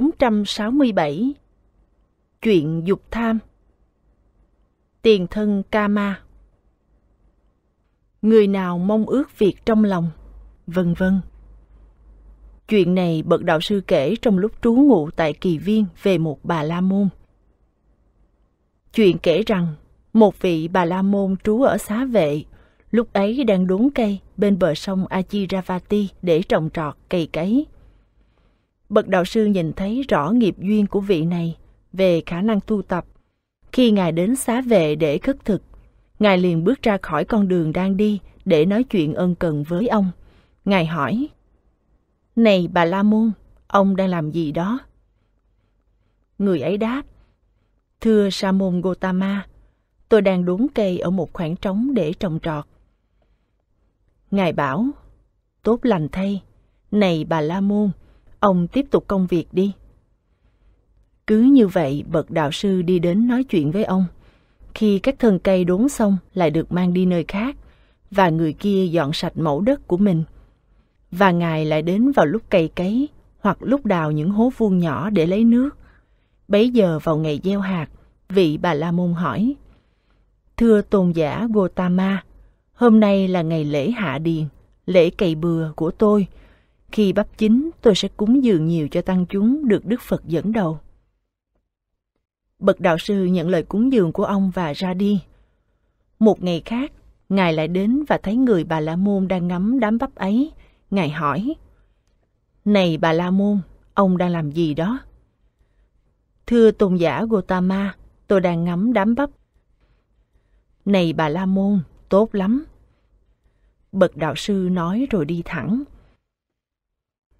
467 Chuyện dục tham Tiền thân Kama Người nào mong ước việc trong lòng, vân vân. Chuyện này bậc đạo sư kể trong lúc trú ngụ tại kỳ viên về một bà La Môn. Chuyện kể rằng, một vị bà La Môn trú ở xá vệ, lúc ấy đang đốn cây bên bờ sông Achiravati để trồng trọt cây cấy Bậc đạo sư nhìn thấy rõ nghiệp duyên của vị này về khả năng tu tập. Khi Ngài đến xá vệ để khất thực, Ngài liền bước ra khỏi con đường đang đi để nói chuyện ân cần với ông. Ngài hỏi, Này bà La Môn, ông đang làm gì đó? Người ấy đáp, Thưa Sa môn Gotama, tôi đang đốn cây ở một khoảng trống để trồng trọt. Ngài bảo, tốt lành thay, này bà La Môn, Ông tiếp tục công việc đi. Cứ như vậy, bậc đạo sư đi đến nói chuyện với ông. Khi các thân cây đốn xong lại được mang đi nơi khác, và người kia dọn sạch mẫu đất của mình. Và Ngài lại đến vào lúc cây cấy, hoặc lúc đào những hố vuông nhỏ để lấy nước. Bấy giờ vào ngày gieo hạt, vị bà La Môn hỏi, Thưa tôn giả Gotama, hôm nay là ngày lễ hạ điền, lễ cày bừa của tôi, khi bắp chín, tôi sẽ cúng dường nhiều cho tăng chúng được Đức Phật dẫn đầu. Bậc đạo sư nhận lời cúng dường của ông và ra đi. Một ngày khác, Ngài lại đến và thấy người bà La Môn đang ngắm đám bắp ấy. Ngài hỏi, Này bà La Môn, ông đang làm gì đó? Thưa tôn giả Gotama, tôi đang ngắm đám bắp. Này bà La Môn, tốt lắm. Bậc đạo sư nói rồi đi thẳng.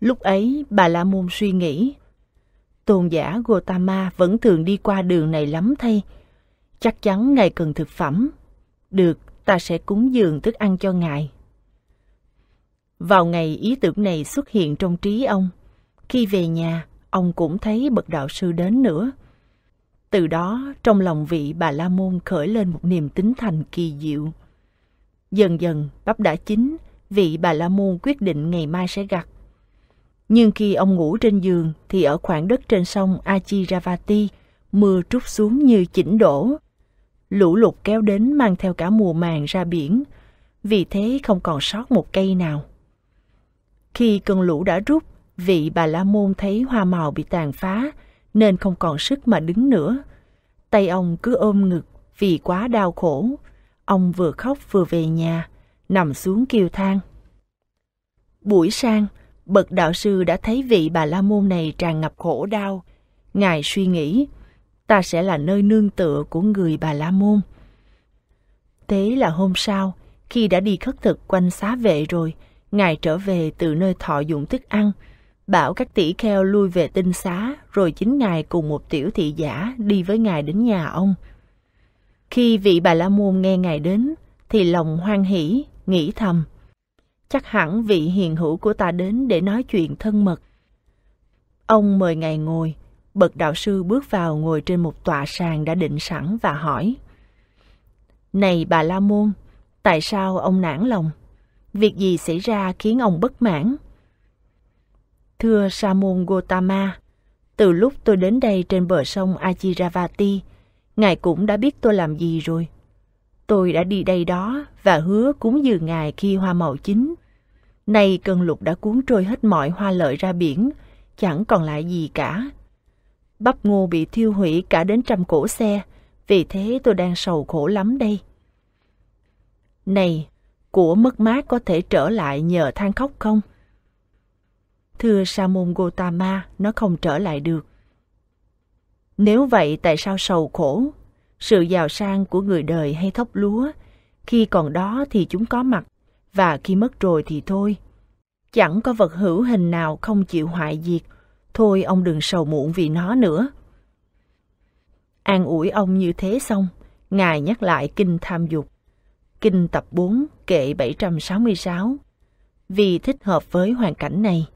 Lúc ấy, bà La Môn suy nghĩ, tôn giả Gotama vẫn thường đi qua đường này lắm thay. Chắc chắn ngài cần thực phẩm. Được, ta sẽ cúng dường thức ăn cho ngài. Vào ngày ý tưởng này xuất hiện trong trí ông. Khi về nhà, ông cũng thấy bậc đạo sư đến nữa. Từ đó, trong lòng vị bà La Môn khởi lên một niềm tín thành kỳ diệu. Dần dần, bắp đã chín, vị bà La Môn quyết định ngày mai sẽ gặt. Nhưng khi ông ngủ trên giường thì ở khoảng đất trên sông Achiravati, mưa trút xuống như chỉnh đổ. Lũ lụt kéo đến mang theo cả mùa màng ra biển, vì thế không còn sót một cây nào. Khi cơn lũ đã rút, vị bà La Môn thấy hoa màu bị tàn phá, nên không còn sức mà đứng nữa. Tay ông cứ ôm ngực vì quá đau khổ. Ông vừa khóc vừa về nhà, nằm xuống kêu than. Buổi sang, bậc đạo sư đã thấy vị bà la môn này tràn ngập khổ đau ngài suy nghĩ ta sẽ là nơi nương tựa của người bà la môn thế là hôm sau khi đã đi khất thực quanh xá vệ rồi ngài trở về từ nơi thọ dụng thức ăn bảo các tỷ kheo lui về tinh xá rồi chính ngài cùng một tiểu thị giả đi với ngài đến nhà ông khi vị bà la môn nghe ngài đến thì lòng hoan hỷ nghĩ thầm chắc hẳn vị hiền hữu của ta đến để nói chuyện thân mật. Ông mời ngài ngồi, bậc đạo sư bước vào ngồi trên một tọa sàn đã định sẵn và hỏi. Này bà La Môn, tại sao ông nản lòng? Việc gì xảy ra khiến ông bất mãn? Thưa Sa môn Gotama, từ lúc tôi đến đây trên bờ sông Ajiravati, ngài cũng đã biết tôi làm gì rồi. Tôi đã đi đây đó và hứa cúng dường ngài khi hoa màu chín. Nay cơn lục đã cuốn trôi hết mọi hoa lợi ra biển, chẳng còn lại gì cả. Bắp ngô bị thiêu hủy cả đến trăm cổ xe, vì thế tôi đang sầu khổ lắm đây. Này, của mất mát có thể trở lại nhờ than khóc không? Thưa Sa môn Gotama, nó không trở lại được. Nếu vậy tại sao sầu khổ? sự giàu sang của người đời hay thóc lúa khi còn đó thì chúng có mặt và khi mất rồi thì thôi chẳng có vật hữu hình nào không chịu hoại diệt thôi ông đừng sầu muộn vì nó nữa an ủi ông như thế xong ngài nhắc lại kinh tham dục kinh tập 4 kệ 766 vì thích hợp với hoàn cảnh này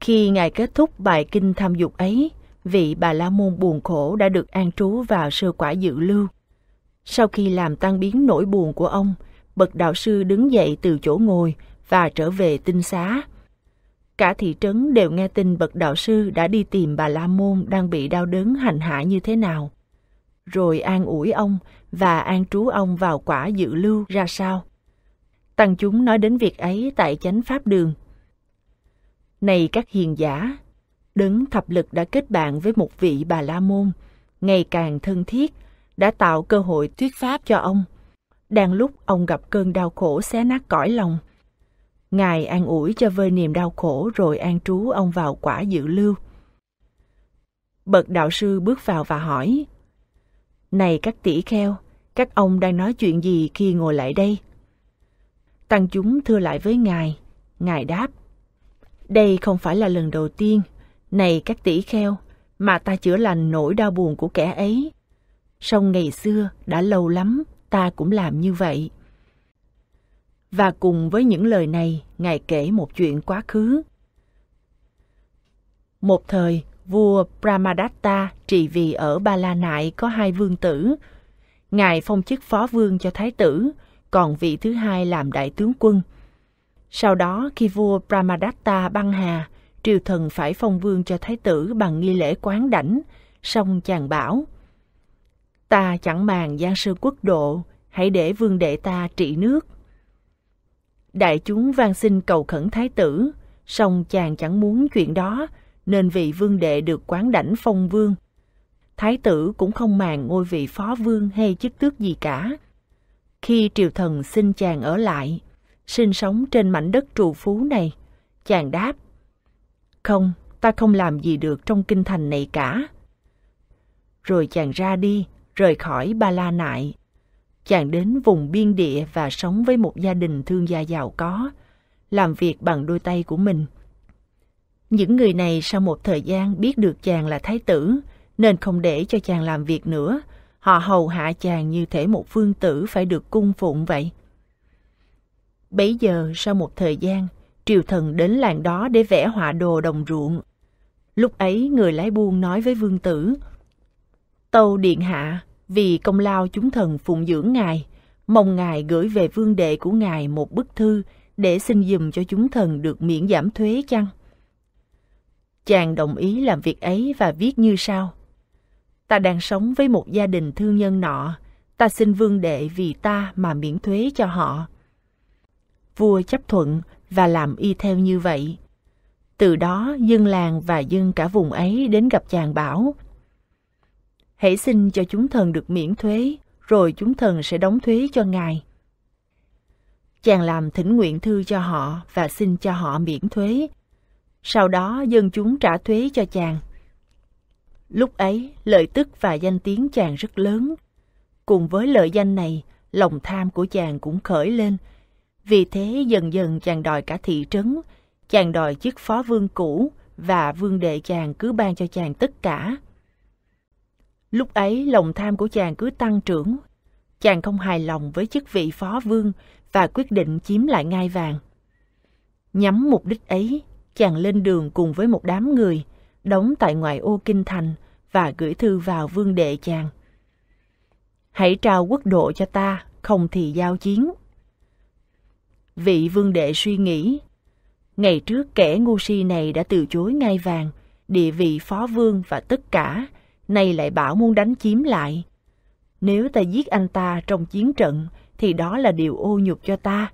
khi ngài kết thúc bài kinh tham dục ấy vị bà la môn buồn khổ đã được an trú vào sơ quả dự lưu. Sau khi làm tan biến nỗi buồn của ông, bậc đạo sư đứng dậy từ chỗ ngồi và trở về tinh xá. Cả thị trấn đều nghe tin bậc đạo sư đã đi tìm bà La Môn đang bị đau đớn hành hạ như thế nào. Rồi an ủi ông và an trú ông vào quả dự lưu ra sao. Tăng chúng nói đến việc ấy tại chánh pháp đường. Này các hiền giả, đấng thập lực đã kết bạn với một vị bà la môn ngày càng thân thiết đã tạo cơ hội thuyết pháp cho ông đang lúc ông gặp cơn đau khổ xé nát cõi lòng ngài an ủi cho vơi niềm đau khổ rồi an trú ông vào quả dự lưu bậc đạo sư bước vào và hỏi này các tỷ kheo các ông đang nói chuyện gì khi ngồi lại đây tăng chúng thưa lại với ngài ngài đáp đây không phải là lần đầu tiên này các tỷ kheo, mà ta chữa lành nỗi đau buồn của kẻ ấy. Song ngày xưa, đã lâu lắm, ta cũng làm như vậy. Và cùng với những lời này, Ngài kể một chuyện quá khứ. Một thời, vua Pramadatta trị vì ở Ba La Nại có hai vương tử. Ngài phong chức phó vương cho thái tử, còn vị thứ hai làm đại tướng quân. Sau đó khi vua Pramadatta băng hà, triều thần phải phong vương cho thái tử bằng nghi lễ quán đảnh, song chàng bảo, ta chẳng màng gian sư quốc độ, hãy để vương đệ ta trị nước. Đại chúng van xin cầu khẩn thái tử, song chàng chẳng muốn chuyện đó, nên vị vương đệ được quán đảnh phong vương. Thái tử cũng không màng ngôi vị phó vương hay chức tước gì cả. Khi triều thần xin chàng ở lại, sinh sống trên mảnh đất trù phú này, chàng đáp không, ta không làm gì được trong kinh thành này cả. Rồi chàng ra đi, rời khỏi Ba La Nại. Chàng đến vùng biên địa và sống với một gia đình thương gia giàu có, làm việc bằng đôi tay của mình. Những người này sau một thời gian biết được chàng là thái tử, nên không để cho chàng làm việc nữa. Họ hầu hạ chàng như thể một phương tử phải được cung phụng vậy. Bấy giờ sau một thời gian, triều thần đến làng đó để vẽ họa đồ đồng ruộng. Lúc ấy người lái buôn nói với vương tử, Tâu điện hạ, vì công lao chúng thần phụng dưỡng ngài, mong ngài gửi về vương đệ của ngài một bức thư để xin dùm cho chúng thần được miễn giảm thuế chăng? Chàng đồng ý làm việc ấy và viết như sau. Ta đang sống với một gia đình thương nhân nọ, ta xin vương đệ vì ta mà miễn thuế cho họ. Vua chấp thuận và làm y theo như vậy. Từ đó dân làng và dân cả vùng ấy đến gặp chàng bảo. Hãy xin cho chúng thần được miễn thuế, rồi chúng thần sẽ đóng thuế cho ngài. Chàng làm thỉnh nguyện thư cho họ và xin cho họ miễn thuế. Sau đó dân chúng trả thuế cho chàng. Lúc ấy, lợi tức và danh tiếng chàng rất lớn. Cùng với lợi danh này, lòng tham của chàng cũng khởi lên, vì thế dần dần chàng đòi cả thị trấn, chàng đòi chức phó vương cũ và vương đệ chàng cứ ban cho chàng tất cả. Lúc ấy lòng tham của chàng cứ tăng trưởng, chàng không hài lòng với chức vị phó vương và quyết định chiếm lại ngai vàng. Nhắm mục đích ấy, chàng lên đường cùng với một đám người, đóng tại ngoại ô kinh thành và gửi thư vào vương đệ chàng. Hãy trao quốc độ cho ta, không thì giao chiến vị vương đệ suy nghĩ. Ngày trước kẻ ngu si này đã từ chối ngai vàng, địa vị phó vương và tất cả, nay lại bảo muốn đánh chiếm lại. Nếu ta giết anh ta trong chiến trận, thì đó là điều ô nhục cho ta.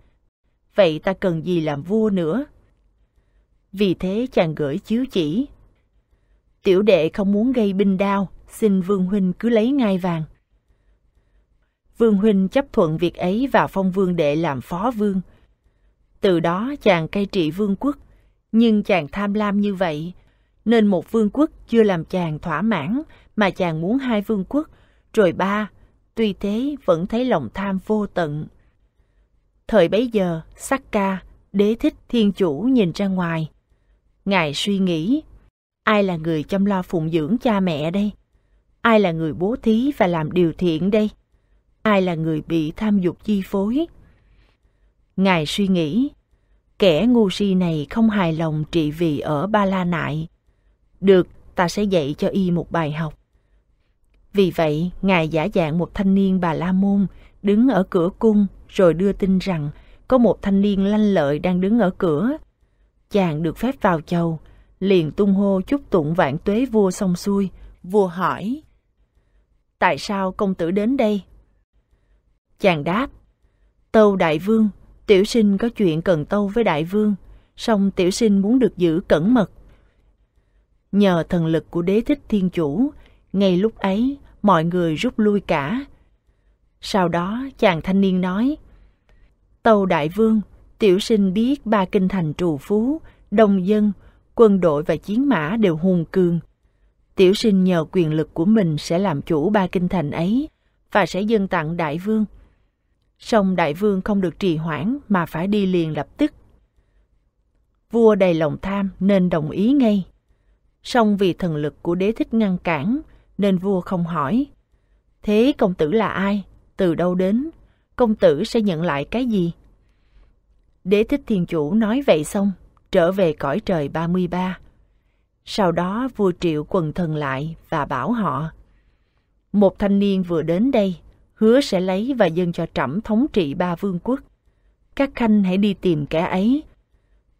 Vậy ta cần gì làm vua nữa? Vì thế chàng gửi chiếu chỉ. Tiểu đệ không muốn gây binh đao, xin Vương Huynh cứ lấy ngai vàng. Vương Huynh chấp thuận việc ấy và phong Vương Đệ làm phó vương, từ đó chàng cai trị vương quốc, nhưng chàng tham lam như vậy, nên một vương quốc chưa làm chàng thỏa mãn mà chàng muốn hai vương quốc, rồi ba, tuy thế vẫn thấy lòng tham vô tận. Thời bấy giờ, ca đế thích thiên chủ nhìn ra ngoài. Ngài suy nghĩ, ai là người chăm lo phụng dưỡng cha mẹ đây? Ai là người bố thí và làm điều thiện đây? Ai là người bị tham dục chi phối? Ngài suy nghĩ, kẻ ngu si này không hài lòng trị vì ở Ba La Nại. Được, ta sẽ dạy cho y một bài học. Vì vậy, Ngài giả dạng một thanh niên Bà La Môn, đứng ở cửa cung rồi đưa tin rằng có một thanh niên lanh lợi đang đứng ở cửa. Chàng được phép vào chầu, liền tung hô chúc tụng vạn tuế vua xong xuôi. Vua hỏi, tại sao công tử đến đây? Chàng đáp, Tâu Đại Vương Tiểu sinh có chuyện cần tâu với đại vương, song tiểu sinh muốn được giữ cẩn mật. Nhờ thần lực của đế thích thiên chủ, ngay lúc ấy mọi người rút lui cả. Sau đó chàng thanh niên nói, Tâu đại vương, tiểu sinh biết ba kinh thành trù phú, đông dân, quân đội và chiến mã đều hùng cường. Tiểu sinh nhờ quyền lực của mình sẽ làm chủ ba kinh thành ấy và sẽ dâng tặng đại vương song đại vương không được trì hoãn mà phải đi liền lập tức. Vua đầy lòng tham nên đồng ý ngay. Song vì thần lực của đế thích ngăn cản nên vua không hỏi. Thế công tử là ai? Từ đâu đến? Công tử sẽ nhận lại cái gì? Đế thích thiên chủ nói vậy xong, trở về cõi trời 33. Sau đó vua triệu quần thần lại và bảo họ. Một thanh niên vừa đến đây, hứa sẽ lấy và dâng cho trẫm thống trị ba vương quốc. Các khanh hãy đi tìm kẻ ấy.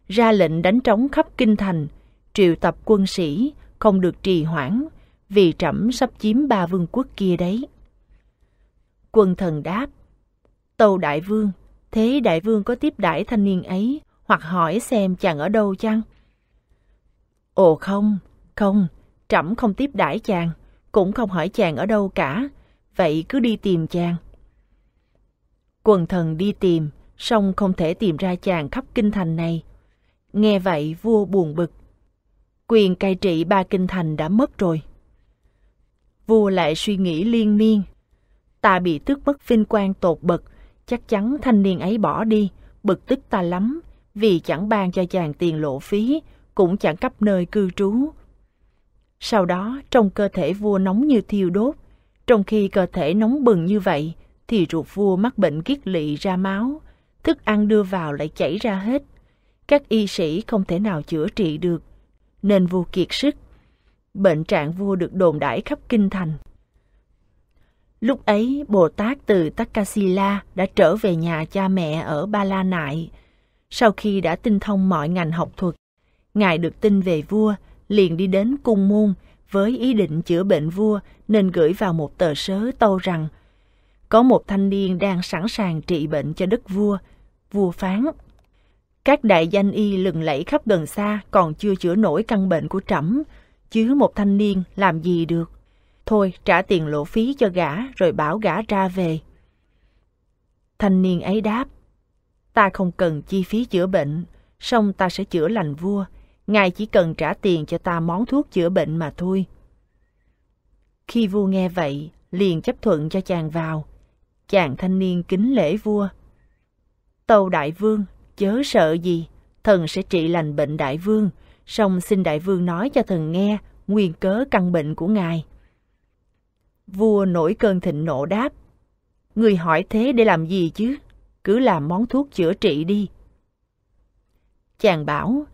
Ra lệnh đánh trống khắp kinh thành, triệu tập quân sĩ, không được trì hoãn, vì trẫm sắp chiếm ba vương quốc kia đấy. Quân thần đáp, Tâu đại vương, thế đại vương có tiếp đãi thanh niên ấy, hoặc hỏi xem chàng ở đâu chăng? Ồ không, không, trẫm không tiếp đãi chàng, cũng không hỏi chàng ở đâu cả, vậy cứ đi tìm chàng. Quần thần đi tìm, song không thể tìm ra chàng khắp kinh thành này. Nghe vậy vua buồn bực. Quyền cai trị ba kinh thành đã mất rồi. Vua lại suy nghĩ liên miên. Ta bị tước mất vinh quang tột bậc, chắc chắn thanh niên ấy bỏ đi, bực tức ta lắm, vì chẳng ban cho chàng tiền lộ phí, cũng chẳng cấp nơi cư trú. Sau đó, trong cơ thể vua nóng như thiêu đốt, trong khi cơ thể nóng bừng như vậy, thì ruột vua mắc bệnh kiết lỵ ra máu, thức ăn đưa vào lại chảy ra hết. Các y sĩ không thể nào chữa trị được, nên vua kiệt sức. Bệnh trạng vua được đồn đãi khắp kinh thành. Lúc ấy, Bồ Tát từ Takasila đã trở về nhà cha mẹ ở Ba La Nại. Sau khi đã tinh thông mọi ngành học thuật, Ngài được tin về vua, liền đi đến cung môn với ý định chữa bệnh vua nên gửi vào một tờ sớ tâu rằng có một thanh niên đang sẵn sàng trị bệnh cho đức vua. Vua phán, các đại danh y lừng lẫy khắp gần xa còn chưa chữa nổi căn bệnh của trẫm, chứ một thanh niên làm gì được. Thôi trả tiền lộ phí cho gã rồi bảo gã ra về. Thanh niên ấy đáp, ta không cần chi phí chữa bệnh, song ta sẽ chữa lành vua ngài chỉ cần trả tiền cho ta món thuốc chữa bệnh mà thôi. Khi vua nghe vậy, liền chấp thuận cho chàng vào. Chàng thanh niên kính lễ vua. Tâu đại vương, chớ sợ gì, thần sẽ trị lành bệnh đại vương, song xin đại vương nói cho thần nghe nguyên cớ căn bệnh của ngài. Vua nổi cơn thịnh nộ đáp, người hỏi thế để làm gì chứ, cứ làm món thuốc chữa trị đi. Chàng bảo,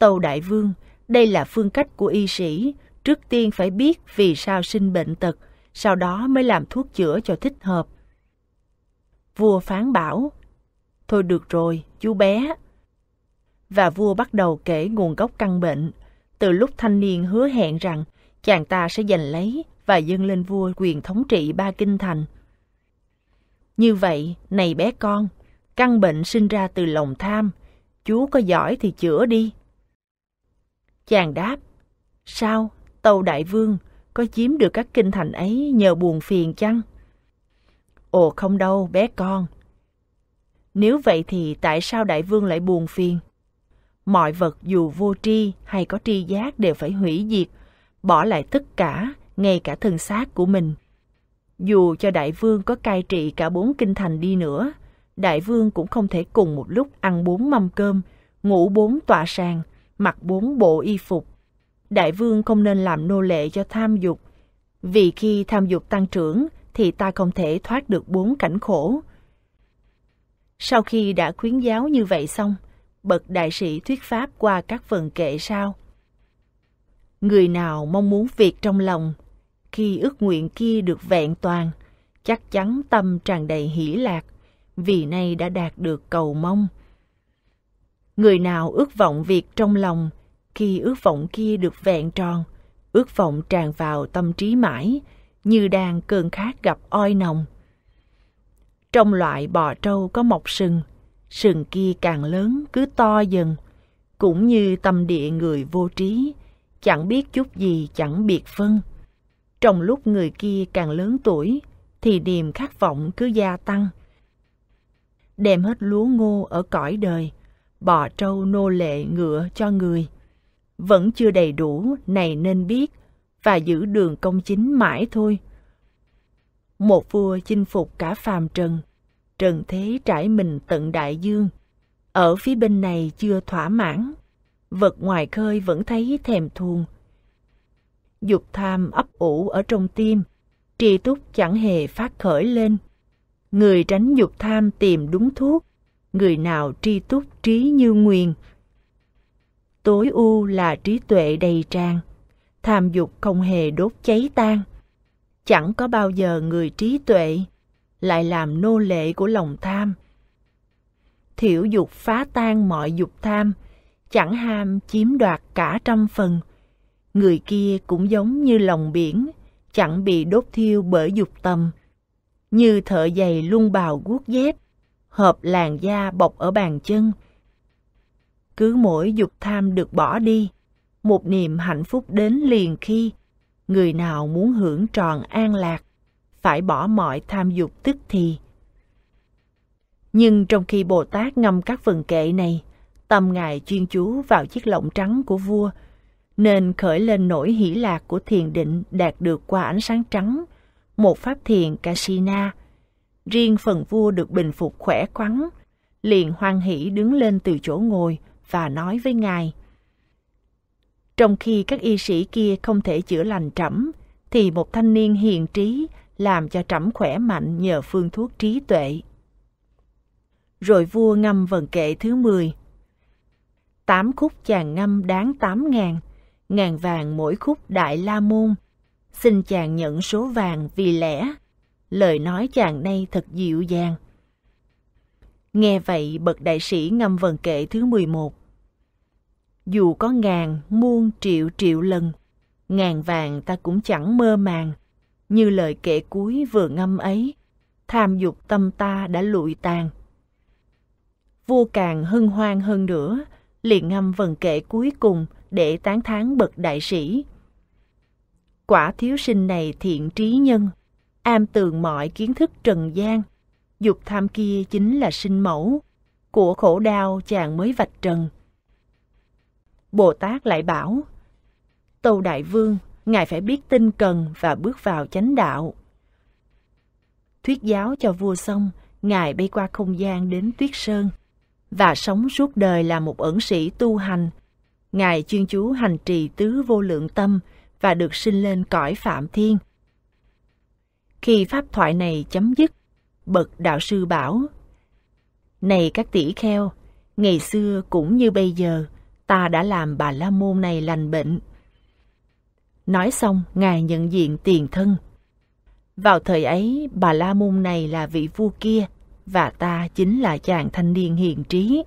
Tâu Đại Vương, đây là phương cách của y sĩ, trước tiên phải biết vì sao sinh bệnh tật, sau đó mới làm thuốc chữa cho thích hợp. Vua phán bảo, Thôi được rồi, chú bé. Và vua bắt đầu kể nguồn gốc căn bệnh, từ lúc thanh niên hứa hẹn rằng chàng ta sẽ giành lấy và dâng lên vua quyền thống trị ba kinh thành. Như vậy, này bé con, căn bệnh sinh ra từ lòng tham, chú có giỏi thì chữa đi. Chàng đáp, sao, tàu đại vương, có chiếm được các kinh thành ấy nhờ buồn phiền chăng? Ồ không đâu, bé con. Nếu vậy thì tại sao đại vương lại buồn phiền? Mọi vật dù vô tri hay có tri giác đều phải hủy diệt, bỏ lại tất cả, ngay cả thân xác của mình. Dù cho đại vương có cai trị cả bốn kinh thành đi nữa, đại vương cũng không thể cùng một lúc ăn bốn mâm cơm, ngủ bốn tọa sàng, mặc bốn bộ y phục. Đại vương không nên làm nô lệ cho tham dục, vì khi tham dục tăng trưởng thì ta không thể thoát được bốn cảnh khổ. Sau khi đã khuyến giáo như vậy xong, bậc đại sĩ thuyết pháp qua các phần kệ sau. Người nào mong muốn việc trong lòng, khi ước nguyện kia được vẹn toàn, chắc chắn tâm tràn đầy hỷ lạc, vì nay đã đạt được cầu mong. Người nào ước vọng việc trong lòng, khi ước vọng kia được vẹn tròn, ước vọng tràn vào tâm trí mãi, như đang cơn khát gặp oi nồng. Trong loại bò trâu có mọc sừng, sừng kia càng lớn cứ to dần, cũng như tâm địa người vô trí, chẳng biết chút gì chẳng biệt phân. Trong lúc người kia càng lớn tuổi, thì niềm khát vọng cứ gia tăng. Đem hết lúa ngô ở cõi đời, bò trâu nô lệ ngựa cho người. Vẫn chưa đầy đủ, này nên biết, và giữ đường công chính mãi thôi. Một vua chinh phục cả phàm trần, trần thế trải mình tận đại dương. Ở phía bên này chưa thỏa mãn, vật ngoài khơi vẫn thấy thèm thuồng. Dục tham ấp ủ ở trong tim, tri túc chẳng hề phát khởi lên. Người tránh dục tham tìm đúng thuốc, người nào tri túc trí như nguyên. Tối u là trí tuệ đầy tràn, tham dục không hề đốt cháy tan. Chẳng có bao giờ người trí tuệ lại làm nô lệ của lòng tham. Thiểu dục phá tan mọi dục tham, chẳng ham chiếm đoạt cả trăm phần. Người kia cũng giống như lòng biển, chẳng bị đốt thiêu bởi dục tầm. Như thợ giày luôn bào guốc dép, hợp làn da bọc ở bàn chân. Cứ mỗi dục tham được bỏ đi, một niềm hạnh phúc đến liền khi người nào muốn hưởng tròn an lạc, phải bỏ mọi tham dục tức thì. Nhưng trong khi Bồ Tát ngâm các phần kệ này, tâm Ngài chuyên chú vào chiếc lộng trắng của vua, nên khởi lên nỗi hỷ lạc của thiền định đạt được qua ánh sáng trắng, một pháp thiền Kasina Riêng phần vua được bình phục khỏe khoắn, liền hoan hỷ đứng lên từ chỗ ngồi và nói với ngài. Trong khi các y sĩ kia không thể chữa lành trẫm, thì một thanh niên hiền trí làm cho trẫm khỏe mạnh nhờ phương thuốc trí tuệ. Rồi vua ngâm vần kệ thứ mười Tám khúc chàng ngâm đáng tám ngàn, ngàn vàng mỗi khúc đại la môn. Xin chàng nhận số vàng vì lẽ lời nói chàng nay thật dịu dàng. Nghe vậy bậc đại sĩ ngâm vần kệ thứ 11. Dù có ngàn, muôn triệu triệu lần, ngàn vàng ta cũng chẳng mơ màng, như lời kệ cuối vừa ngâm ấy, tham dục tâm ta đã lụi tàn. Vua càng hân hoan hơn nữa, liền ngâm vần kệ cuối cùng để tán thán bậc đại sĩ. Quả thiếu sinh này thiện trí nhân, am tường mọi kiến thức trần gian. Dục tham kia chính là sinh mẫu, của khổ đau chàng mới vạch trần. Bồ Tát lại bảo, Tâu Đại Vương, Ngài phải biết tinh cần và bước vào chánh đạo. Thuyết giáo cho vua xong, Ngài bay qua không gian đến Tuyết Sơn, và sống suốt đời là một ẩn sĩ tu hành. Ngài chuyên chú hành trì tứ vô lượng tâm và được sinh lên cõi Phạm Thiên – khi pháp thoại này chấm dứt, bậc đạo sư bảo Này các tỷ kheo, ngày xưa cũng như bây giờ, ta đã làm bà la môn này lành bệnh. Nói xong, Ngài nhận diện tiền thân. Vào thời ấy, bà la môn này là vị vua kia, và ta chính là chàng thanh niên hiền trí.